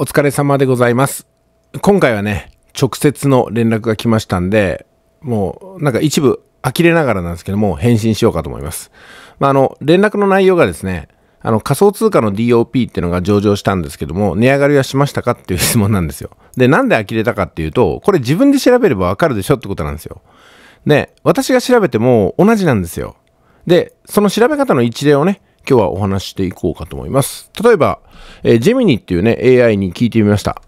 お疲れ様でございます。今回はね、直接の連絡が来ましたんで、もうなんか一部呆れながらなんですけども、返信しようかと思います。まあ、あの、連絡の内容がですね、あの、仮想通貨の DOP っていうのが上場したんですけども、値上がりはしましたかっていう質問なんですよ。で、なんで呆れたかっていうと、これ自分で調べればわかるでしょってことなんですよ。で、私が調べても同じなんですよ。で、その調べ方の一例をね、今日はお話していこうかと思います。例えば、えー、ジェミニっていうね、AI に聞いてみました。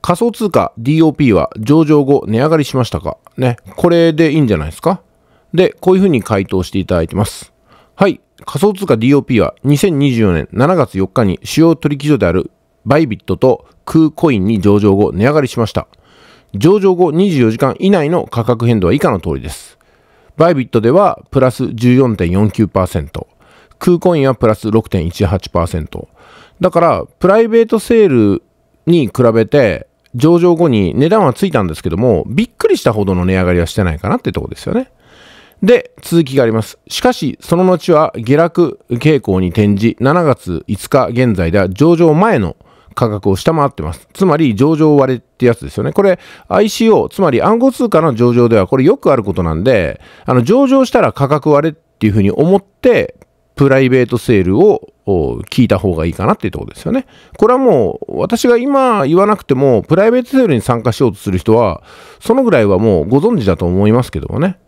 仮想通貨 DOP は上場後値上がりしましたかね。これでいいんじゃないですかで、こういうふうに回答していただいてます。はい。仮想通貨 DOP は2024年7月4日に主要取引所であるバイビットとクーコインに上場後値上がりしました。上場後24時間以内の価格変動は以下の通りです。バイビットではプラス14.49%。クーコインはプラス6.18%。だから、プライベートセールに比べて、上場後に値段はついたんですけども、びっくりしたほどの値上がりはしてないかなってとこですよね。で、続きがあります。しかし、その後は下落傾向に転じ、7月5日現在では上場前の価格を下回ってます。つまり上場割れってやつですよね。これ ICO、つまり暗号通貨の上場ではこれよくあることなんで、あの上場したら価格割れっていうふうに思って、プライベートセールを聞いた方がいいかなっていうところですよね。これはもう私が今言わなくてもプライベートセールに参加しようとする人はそのぐらいはもうご存知だと思いますけどもね。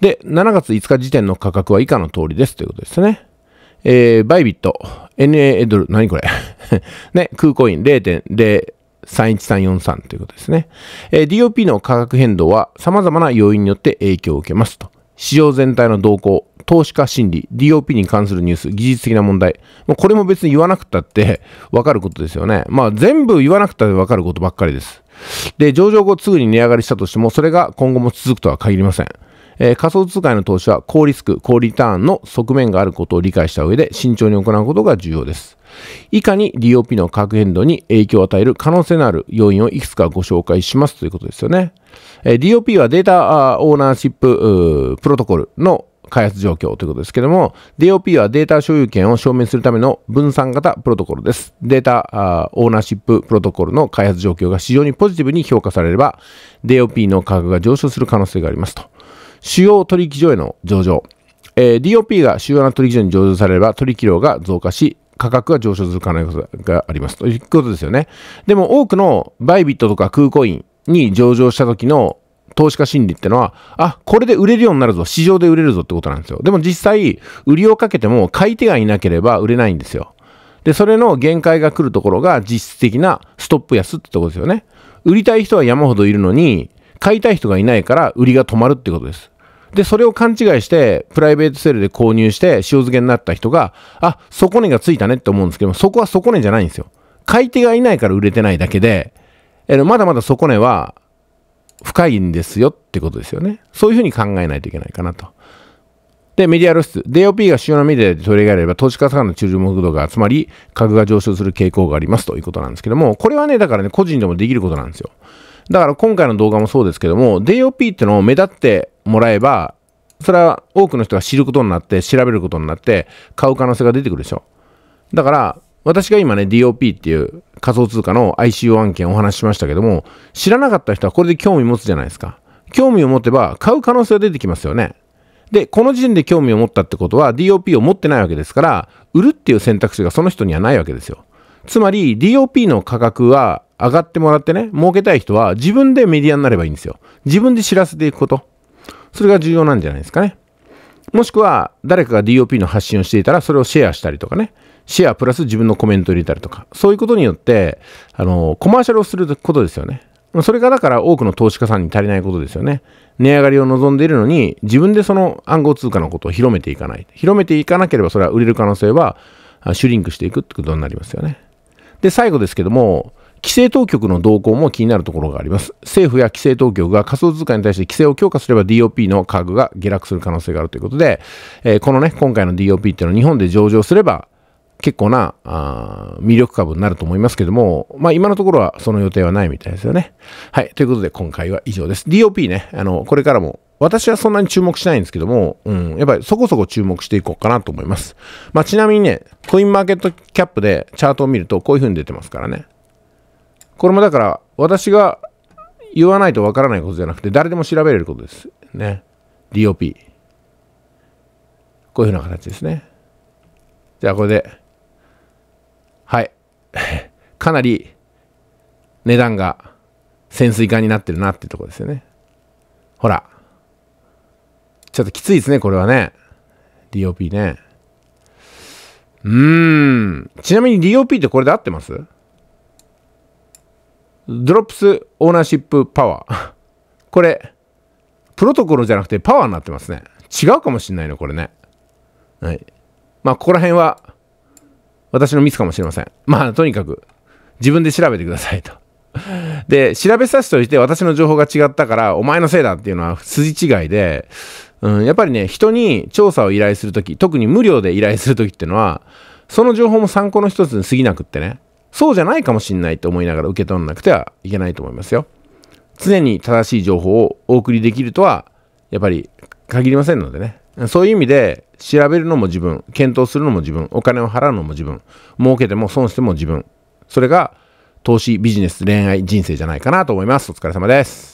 で、7月5日時点の価格は以下の通りですということですね。えー、バイビット、NA ドル、何これ ね、空コイン0.0、31343ということですね。えー、DOP の価格変動は様々な要因によって影響を受けますと。市場全体の動向、投資家心理、DOP に関するニュース、技術的な問題。もうこれも別に言わなくたって分かることですよね。まあ全部言わなくたって分かることばっかりです。で、上場後すぐに値上がりしたとしても、それが今後も続くとは限りません。えー、仮想通貨への投資は高リスク、高リターンの側面があることを理解した上で慎重に行うことが重要です。以下に DOP の核変動に影響を与える可能性のある要因をいくつかご紹介しますということですよね。えー、DOP はデータオーナーシッププロトコルの開発状況ということですけども、DOP はデータ所有権を証明するための分散型プロトコルです。データオーナーシッププロトコルの開発状況が非常にポジティブに評価されれば、DOP の価格が上昇する可能性がありますと。主要取引所への上場。えー、DOP が主要な取引所に上場されれば取引量が増加し、価格が上昇する可能性がありますということですよね。でも多くのバイビットとか空コインに上場した時の投資家心理ってのは、あ、これで売れるようになるぞ、市場で売れるぞってことなんですよ。でも実際、売りをかけても買い手がいなければ売れないんですよ。で、それの限界が来るところが実質的なストップ安ってとこですよね。売りたい人は山ほどいるのに、買いたい人がいないから売りが止まるってことです。で、それを勘違いして、プライベートセールで購入して、塩漬けになった人が、あ、底値がついたねって思うんですけども、そこは底値じゃないんですよ。買い手がいないから売れてないだけで、えまだまだ底値は深いんですよってことですよね。そういうふうに考えないといけないかなと。で、メディア露出。DOP が主要なメディアで取り上げれれば、投資家さんの注目度が集まり、株が上昇する傾向がありますということなんですけども、これはね、だからね、個人でもできることなんですよ。だから今回の動画もそうですけども、DOP ってのを目立ってもらえば、それは多くの人が知ることになって、調べることになって、買う可能性が出てくるでしょ。だから、私が今ね、DOP っていう仮想通貨の ICO 案件をお話ししましたけども、知らなかった人はこれで興味持つじゃないですか。興味を持てば買う可能性が出てきますよね。で、この時点で興味を持ったってことは DOP を持ってないわけですから、売るっていう選択肢がその人にはないわけですよ。つまり DOP の価格は上がってもらってね、儲けたい人は自分でメディアになればいいんですよ。自分で知らせていくこと。それが重要なんじゃないですかね。もしくは誰かが DOP の発信をしていたらそれをシェアしたりとかねシェアプラス自分のコメントを入れたりとかそういうことによってあのコマーシャルをすることですよねそれがだから多くの投資家さんに足りないことですよね値上がりを望んでいるのに自分でその暗号通貨のことを広めていかない広めていかなければそれは売れる可能性はシュリンクしていくってことになりますよねで最後ですけども規制当局の動向も気になるところがあります。政府や規制当局が仮想通貨に対して規制を強化すれば DOP の価格が下落する可能性があるということで、えー、このね、今回の DOP っていうのは日本で上場すれば、結構なあ魅力株になると思いますけども、まあ今のところはその予定はないみたいですよね。はい。ということで今回は以上です。DOP ね、あの、これからも私はそんなに注目しないんですけども、うん、やっぱりそこそこ注目していこうかなと思います。まあちなみにね、コインマーケットキャップでチャートを見るとこういう風に出てますからね。これもだから、私が言わないとわからないことじゃなくて、誰でも調べれることです。ね。DOP。こういうふうな形ですね。じゃあ、これで、はい。かなり値段が潜水艦になってるなってとこですよね。ほら。ちょっときついですね、これはね。DOP ね。うーん。ちなみに DOP ってこれで合ってますドロップスオーナーシップパワー。これ、プロトコルじゃなくてパワーになってますね。違うかもしんないね、これね。はい。まあ、ここら辺は、私のミスかもしれません。まあ、とにかく、自分で調べてくださいと。で、調べさせておいて、私の情報が違ったから、お前のせいだっていうのは筋違いで、うん、やっぱりね、人に調査を依頼するとき、特に無料で依頼するときっていうのは、その情報も参考の一つに過ぎなくってね。そうじゃないかもしれないと思いながら受け取らなくてはいけないと思いますよ。常に正しい情報をお送りできるとは、やっぱり限りませんのでね。そういう意味で、調べるのも自分、検討するのも自分、お金を払うのも自分、儲けても損しても自分。それが、投資、ビジネス、恋愛、人生じゃないかなと思います。お疲れ様です。